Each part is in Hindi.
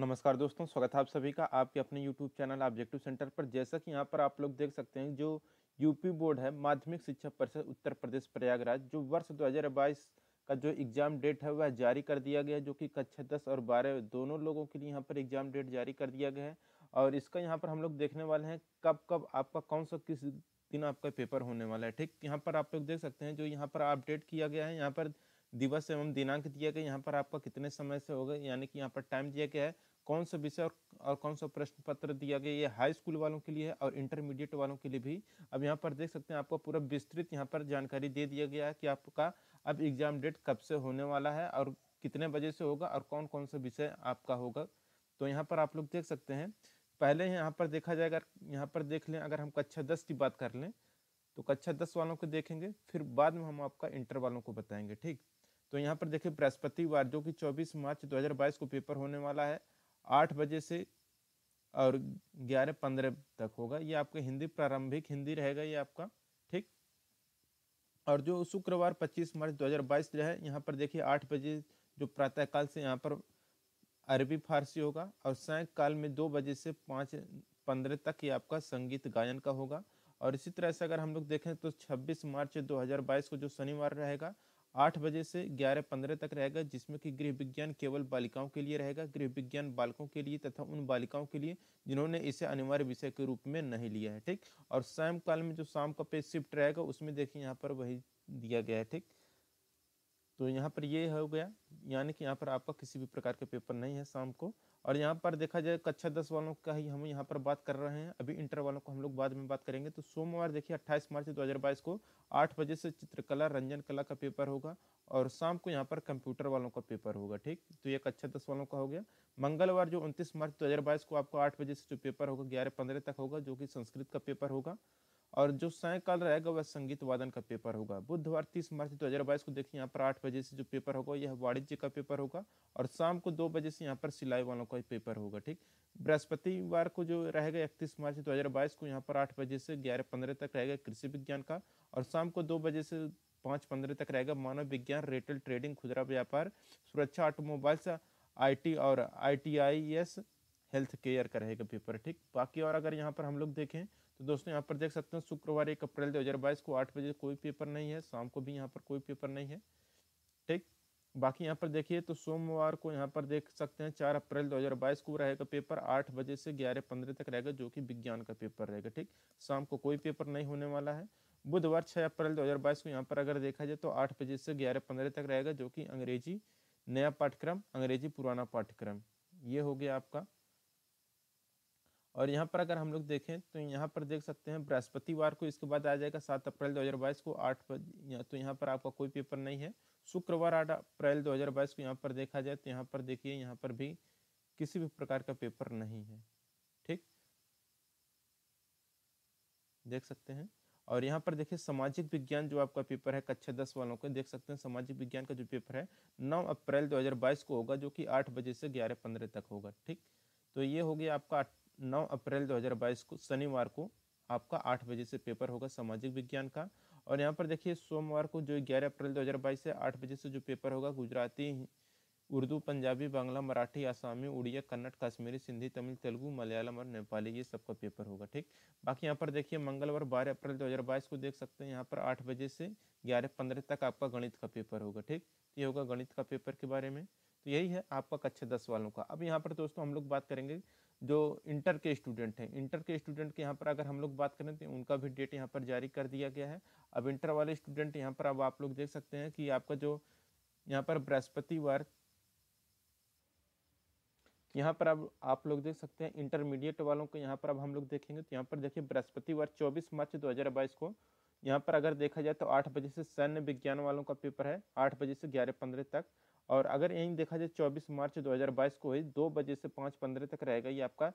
नमस्कार दोस्तों स्वागत है आप सभी का आपके अपने YouTube चैनल ऑब्जेक्टिव सेंटर पर जैसा कि यहाँ पर आप लोग देख सकते हैं जो यूपी बोर्ड है माध्यमिक शिक्षा परिषद उत्तर प्रदेश प्रयागराज जो वर्ष दो का जो एग्ज़ाम डेट है वह जारी कर दिया गया है जो कि कक्षा दस और बारह दोनों लोगों के लिए यहाँ पर एग्ज़ाम डेट जारी कर दिया गया है और इसका यहाँ पर हम लोग देखने वाले हैं कब कब आपका कौन सा किस दिन आपका पेपर होने वाला है ठीक यहाँ पर आप लोग देख सकते हैं जो यहाँ पर अपडेट किया गया है यहाँ पर दिवस एवं दिनांक दिया गया यहाँ पर आपका कितने समय से होगा यानी कि यहाँ पर टाइम दिया गया है कौन सा विषय और, और कौन सा प्रश्न पत्र दिया गया ये हाई स्कूल वालों के लिए है और इंटरमीडिएट वालों के लिए भी अब यहाँ पर देख सकते हैं आपको पूरा विस्तृत यहाँ पर जानकारी दे दिया गया है कि आपका अब एग्जाम डेट कब से होने वाला है और कितने बजे से होगा और कौन कौन सा विषय आपका होगा तो यहाँ पर आप लोग देख सकते हैं पहले यहाँ पर देखा जाएगा यहाँ पर देख लें अगर हम कक्षा दस की बात कर लें तो कक्षा दस वालों को देखेंगे फिर बाद में हम आपका इंटर वालों को बताएंगे ठीक तो यहाँ पर देखिए बृहस्पतिवार जो कि 24 मार्च 2022 को पेपर होने वाला है आठ बजे से और ग्यारह पंद्रह तक होगा ये आपका हिंदी प्रारंभिक हिंदी रहेगा ये आपका ठीक और जो शुक्रवार 25 मार्च 2022 जो है यहाँ पर देखिए आठ बजे जो प्रातःकाल से यहाँ पर अरबी फारसी होगा और सायकाल में दो बजे से पाँच पंद्रह तक ये आपका संगीत गायन का होगा और इसी तरह से अगर हम लोग देखें तो 26 मार्च 2022 को जो शनिवार रहेगा आठ बजे से ग्यारह पंद्रह तक रहेगा जिसमें कि गृह विज्ञान केवल बालिकाओं के लिए रहेगा गृह विज्ञान बालकों के लिए तथा उन बालिकाओं के लिए जिन्होंने इसे अनिवार्य विषय के रूप में नहीं लिया है ठीक और सायंकाल में जो शाम का पे शिफ्ट रहेगा उसमें देखिए यहाँ पर वही दिया गया है ठीक तो यहाँ पर ये हो गया यानी कि यहाँ पर आपका किसी भी प्रकार के पेपर नहीं है शाम को और यहाँ पर देखा जाए तो कक्षा दस वालों का ही हम यहाँ पर बात कर रहे हैं अभी इंटर वालों को हम लोग बाद में बात करेंगे तो सोमवार देखिए 28 मार्च 2022 को 8 बजे से चित्रकला रंजन कला का पेपर होगा और शाम को यहाँ पर कंप्यूटर वालों का पेपर होगा ठीक तो ये कक्षा दस वालों का हो गया मंगलवार जो उनतीस मार्च दो को आपको आठ बजे से जो पेपर होगा ग्यारह पंद्रह तक होगा जो कि संस्कृत का पेपर होगा और जो सायकाल रहेगा वह संगीत वादन का पेपर होगा बुधवार तीस मार्च दो हज़ार बाईस को देखिए यहाँ पर आठ बजे से जो पेपर होगा यह वाणिज्य का पेपर होगा और शाम को दो बजे से यहाँ पर सिलाई वालों का पेपर होगा ठीक बृहस्पतिवार को जो रहेगा इकतीस मार्च दो हज़ार बाईस को यहाँ पर आठ बजे से ग्यारह पंद्रह तक रहेगा कृषि विज्ञान का और शाम को दो बजे से पाँच पंद्रह तक रहेगा मानव विज्ञान रिटेल ट्रेडिंग खुदरा व्यापार सुरक्षा ऑटोमोबाइल्स टी और एस हेल्थ केयर का रहेगा पेपर ठीक बाकी और अगर यहाँ पर हम लोग देखें तो दोस्तों यहाँ पर देख सकते हैं शुक्रवार एक अप्रैल दो हज़ार बाईस को आठ बजे कोई पेपर नहीं है शाम को भी यहाँ पर कोई पेपर नहीं है ठीक बाकी यहाँ पर देखिए तो सोमवार को यहाँ पर देख सकते हैं चार अप्रैल 2022 को रहेगा पेपर आठ बजे से ग्यारह पंद्रह तक रहेगा जो कि विज्ञान का पेपर रहेगा ठीक शाम को कोई पेपर नहीं होने वाला है बुधवार छः अप्रैल 2022 को यहाँ पर अगर देखा जाए तो आठ बजे से ग्यारह पंद्रह तक रहेगा जो कि अंग्रेजी नया पाठ्यक्रम अंग्रेजी पुराना पाठ्यक्रम ये हो गया आपका और यहाँ पर अगर हम लोग देखें तो यहाँ पर देख सकते हैं बृहस्पतिवार को इसके बाद आ जाएगा सात अप्रैल 2022 को आठ बजे तो यहाँ पर आपका कोई पेपर नहीं है शुक्रवार आठ अप्रैल 2022 को यहाँ पर देखा जाए तो यहाँ पर देखिए यहाँ पर भी किसी भी प्रकार का पेपर नहीं है ठीक देख सकते हैं और यहाँ पर देखिए सामाजिक विज्ञान जो आपका पेपर है कक्षा दस वालों का देख सकते हैं सामाजिक विज्ञान का जो पेपर है नौ अप्रैल दो को होगा जो कि आठ बजे से ग्यारह पंद्रह तक होगा ठीक तो ये हो गया आपका नौ अप्रैल 2022 को शनिवार को आपका आठ बजे से पेपर होगा सामाजिक विज्ञान का और यहाँ पर देखिए सोमवार को जो ग्यारह अप्रैल 2022 से आठ बजे से जो पेपर होगा गुजराती उर्दू पंजाबी बांग्ला मराठी आसामी उड़िया कन्नड़ कश्मीरी सिंधी तमिल तेलुगु मलयालम और नेपाली ये सबका पेपर होगा ठीक बाकी यहाँ पर देखिए मंगलवार बारह अप्रैल बाईस को देख सकते हैं यहाँ पर आठ बजे से ग्यारह पंद्रह तक आपका गणित का पेपर होगा ठीक तो ये होगा गणित का पेपर के बारे में तो यही है आपका कक्षा दस वालों का अब यहाँ पर दोस्तों हम लोग बात करेंगे जो इंटर के स्टूडेंट हैं इंटर के स्टूडेंट के यहाँ पर अगर हम लोग बात करें तो उनका भी डेट यहाँ पर जारी कर दिया गया है अब इंटर वाले स्टूडेंट यहाँ पर अब आप लोग देख सकते हैं कि आपका जो यहाँ पर बृहस्पतिवार यहाँ पर अब आप लोग देख सकते हैं इंटरमीडिएट वालों को यहाँ पर अब हम लोग देखेंगे तो यहाँ पर देखिए बृहस्पतिवार 24 मार्च 2022 को यहाँ पर अगर देखा जाए तो आठ बजे से सैन्य विज्ञान वालों का पेपर है आठ बजे से ग्यारह पंद्रह तक और अगर यहीं देखा जाए 24 मार्च 2022 को ही दो बजे से पाँच पंद्रह तक रहेगा ये आपका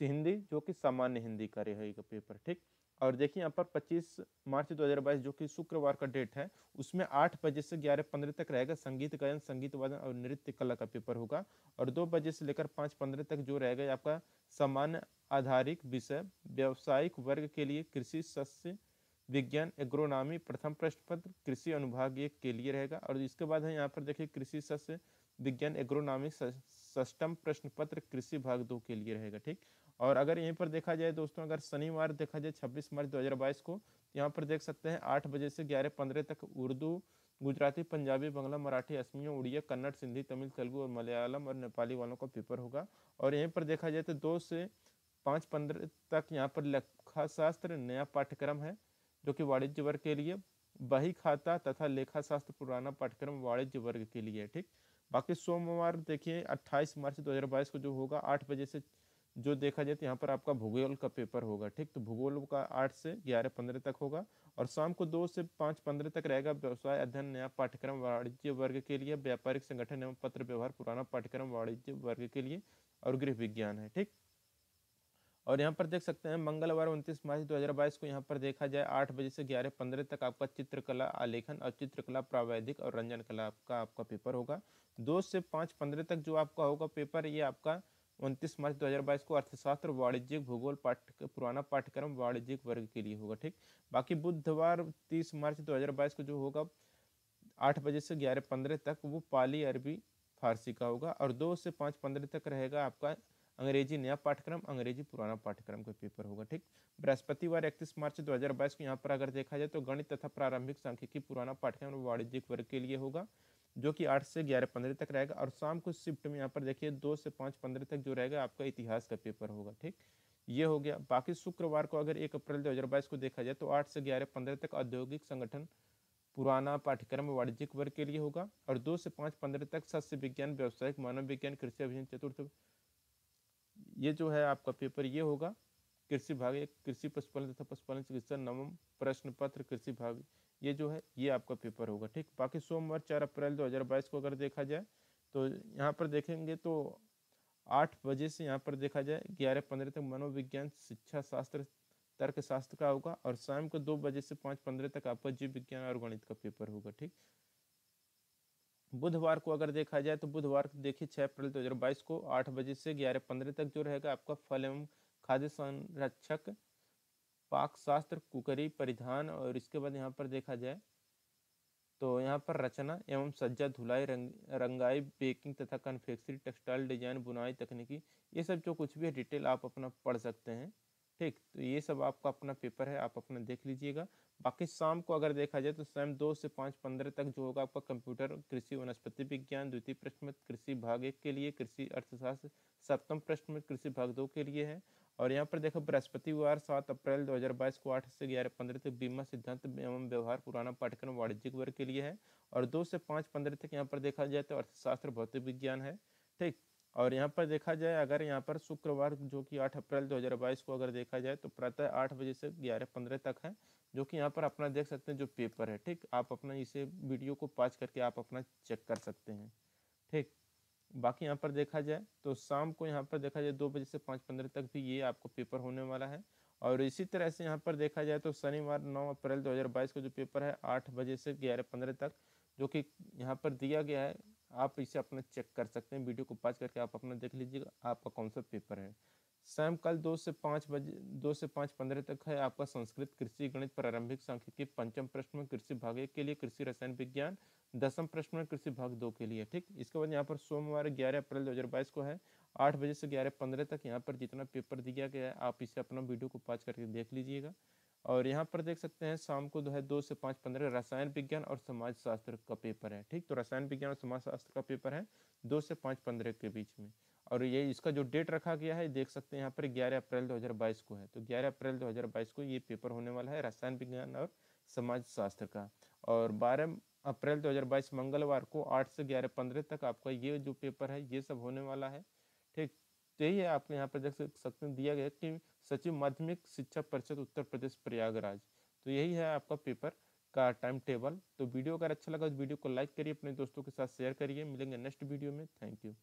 हिंदी जो कि सामान्य हिंदी का रहेगा पेपर ठीक और देखिए यहाँ पर 25 मार्च 2022 जो कि शुक्रवार का डेट है उसमें आठ बजे से ग्यारह पंद्रह तक रहेगा संगीत गायन संगीत वादन और नृत्य कला का पेपर होगा और दो बजे से लेकर पाँच पंद्रह तक जो रहेगा आपका सामान्य आधारित विषय व्यावसायिक वर्ग के लिए कृषि सस्य विज्ञान एग्रोनॉमी प्रथम प्रश्न पत्र कृषि अनुभाग एक के लिए रहेगा और इसके बाद है यहाँ पर देखिए कृषि सस्य विज्ञान एग्रोनॉमी सष्टम प्रश्न पत्र कृषि भाग दो के लिए रहेगा ठीक और अगर यहीं पर देखा जाए दोस्तों अगर शनिवार देखा जाए 26 मार्च 2022 को तो यहाँ पर देख सकते हैं आठ बजे से ग्यारह पंद्रह तक उर्दू गुजराती पंजाबी बंगला मराठी असमिया उड़िया कन्नड़ सिंधी तमिल तेलुगु और मलयालम और नेपाली वालों का पेपर होगा और यहीं पर देखा जाए तो दो से पाँच पंद्रह तक यहाँ पर लेखाशास्त्र नया पाठ्यक्रम है जो कि वाणिज्य वर्ग के लिए बही खाता तथा लेखा शास्त्र पुराना पाठ्यक्रम वाणिज्य वर्ग के लिए ठीक बाकी सोमवार देखिए 28 मार्च 2022 को जो होगा आठ बजे से जो देखा जाए तो यहाँ पर आपका भूगोल का पेपर होगा ठीक तो भूगोल का आठ से ग्यारह पंद्रह तक होगा और शाम को दो से पाँच पंद्रह तक रहेगा व्यवसाय अध्ययन नया पाठ्यक्रम वाणिज्य वर्ग के लिए व्यापारिक संगठन एवं पत्र व्यवहार पुराना पाठ्यक्रम वाणिज्य वर्ग के लिए और गृह विज्ञान है ठीक और यहाँ पर देख सकते हैं मंगलवार 29 मार्च 2022 को यहाँ पर देखा जाए आठ बजे से ग्यारह पंद्रह तक आपका चित्रकला आलेखन और चित्रकला प्रावैधिक और रंजन कला का आपका पेपर होगा दो से पाँच पंद्रह तक जो आपका होगा पेपर ये आपका उनतीस मार्च 2022 को अर्थशास्त्र वाणिज्यिक भूगोल पाठ्य पुराना पाठ्यक्रम वाणिज्यिक वर्ग के लिए होगा ठीक बाकी बुधवार तीस मार्च दो को जो होगा आठ बजे से ग्यारह पंद्रह तक वो पाली अरबी फारसी का होगा और दो से पाँच पंद्रह तक रहेगा आपका अंग्रेजी नया पाठ्यक्रम अंग्रेजी पुराना पाठ्यक्रम का पेपर होगा ठीक बृहस्पतिवार इकतीस मार्च 2022 को यहाँ पर अगर देखा जाए तो गणित तथा प्रारंभिक सांख्यिकी पुराना पाठ्यक्रम वाणिज्यिक वर्ग के लिए होगा जो कि आठ से ग्यारह पंद्रह तक रहेगा और शाम को शिफ्ट में यहाँ पर देखिए दो से पाँच पंद्रह तक जो रहेगा आपका इतिहास का पेपर होगा ठीक ये हो गया बाकी शुक्रवार को अगर एक अप्रैल 2022 को देखा जाए तो आठ से ग्यारह पंद्रह तक औद्योगिक संगठन पुराना पाठ्यक्रम वाणिज्यिक वर्ग के लिए होगा और दो से पाँच पंद्रह तक सस्य विज्ञान व्यावसायिक मानव विज्ञान कृषि अभियान चतुर्थ ये जो है आपका पेपर ये होगा कृषि भाग एक कृषि पशुपालन तथा पशुपालन चिकित्सा नवम प्रश्न पत्र कृषि भाग ये जो है ये आपका पेपर होगा ठीक बाकी सोमवार चार अप्रैल 2022 को अगर देखा जाए तो यहाँ पर देखेंगे तो आठ बजे से यहाँ पर देखा जाए ग्यारह पंद्रह तक मनोविज्ञान शिक्षा शास्त्र तर्क शास्त्र का होगा और शाम को दो बजे से पाँच पंद्रह तक आपका जीव विज्ञान और गणित का पेपर होगा ठीक बुधवार को अगर देखा जाए तो बुधवार देखिए छः अप्रैल दो हजार बाईस को आठ बजे से ग्यारह पंद्रह तक जो रहेगा आपका फल एवं खाद्य संरक्षक पाक शास्त्र कुकरी परिधान और इसके बाद यहाँ पर देखा जाए तो यहाँ पर रचना एवं सज्जा धुलाई रंग रंगाई बेकिंग तथा कन्फेक्सरी टेक्सटाइल डिजाइन बुनाई तकनीकी ये सब जो कुछ भी है डिटेल आप अपना पढ़ सकते हैं ठीक तो ये सब आपका अपना पेपर है आप अपना देख लीजिएगा बाकी शाम को अगर देखा जाए तो स्वयं दो से पाँच पंद्रह तक जो होगा आपका कंप्यूटर कृषि वनस्पति विज्ञान द्वितीय प्रश्न में कृषि भाग एक के लिए कृषि अर्थशास्त्र सप्तम प्रश्न में कृषि भाग दो के लिए है और यहाँ पर देखो बृहस्पतिवार सात अप्रैल बाईस को आठ से ग्यारह पंद्रह तक बीमा सिद्धांत एवं व्यवहार पुराना पाठ्यक्रम वाणिज्यिक वर्ग के लिए है और दो से पाँच पंद्रह तक यहाँ पर देखा जाए तो अर्थशास्त्र भौतिक विज्ञान है ठीक और यहाँ पर देखा जाए अगर यहाँ पर शुक्रवार जो कि 8 अप्रैल 2022 को अगर देखा जाए तो प्रातः आठ बजे से ग्यारह पंद्रह तक है जो कि यहाँ पर अपना देख सकते हैं जो पेपर है ठीक आप अपना इसे वीडियो को पाच करके आप अपना चेक कर सकते हैं ठीक बाकी यहाँ पर देखा जाए तो शाम को यहाँ पर देखा जाए दो बजे से पाँच पंद्रह तक भी ये आपको पेपर होने वाला है और इसी तरह से यहाँ पर देखा जाए तो शनिवार नौ अप्रैल दो का जो पेपर है आठ बजे से ग्यारह पंद्रह तक जो कि यहाँ पर दिया गया है आप इसे अपना चेक कर सकते हैं वीडियो को पास करके आप अपना देख लीजिएगा आपका कौन सा पेपर है कल दो से पाँच बजे दो से पाँच पंद्रह तक है आपका संस्कृत कृषि गणित प्रारंभिक सांख्यिकी पंचम प्रश्न में कृषि भाग एक के लिए कृषि रसायन विज्ञान दसम प्रश्न में कृषि भाग दो के लिए ठीक इसके बाद यहाँ पर सोमवार ग्यारह अप्रैल दो हज़ार बाईस को है आठ बजे से ग्यारह पंद्रह तक यहाँ पर जितना पेपर दिया गया है आप इसे अपना वीडियो को पाँच करके देख लीजिएगा और यहाँ पर देख सकते हैं शाम को जो है दो से पाँच पंद्रह रसायन विज्ञान और समाज शास्त्र का पेपर है ठीक तो रसायन विज्ञान और समाज शास्त्र का पेपर है दो से पाँच पंद्रह के बीच में और ये इसका जो डेट रखा गया है देख सकते हैं यहाँ पर ग्यारह अप्रैल दो को है तो ग्यारह अप्रैल दो को ये पेपर होने वाला है रसायन विज्ञान और समाज शास्त्र का और बारह अप्रैल 2022 मंगलवार को 8 से 11 पंद्रह तक आपका ये जो पेपर है ये सब होने वाला है ठीक तो यही है आपको यहाँ पर देख सकते हैं दिया गया कि सचिव माध्यमिक शिक्षा परिषद उत्तर प्रदेश प्रयागराज तो यही है आपका पेपर का टाइम टेबल तो वीडियो अगर अच्छा लगा तो वीडियो को लाइक करिए अपने दोस्तों के साथ शेयर करिए मिलेंगे नेक्स्ट वीडियो में थैंक यू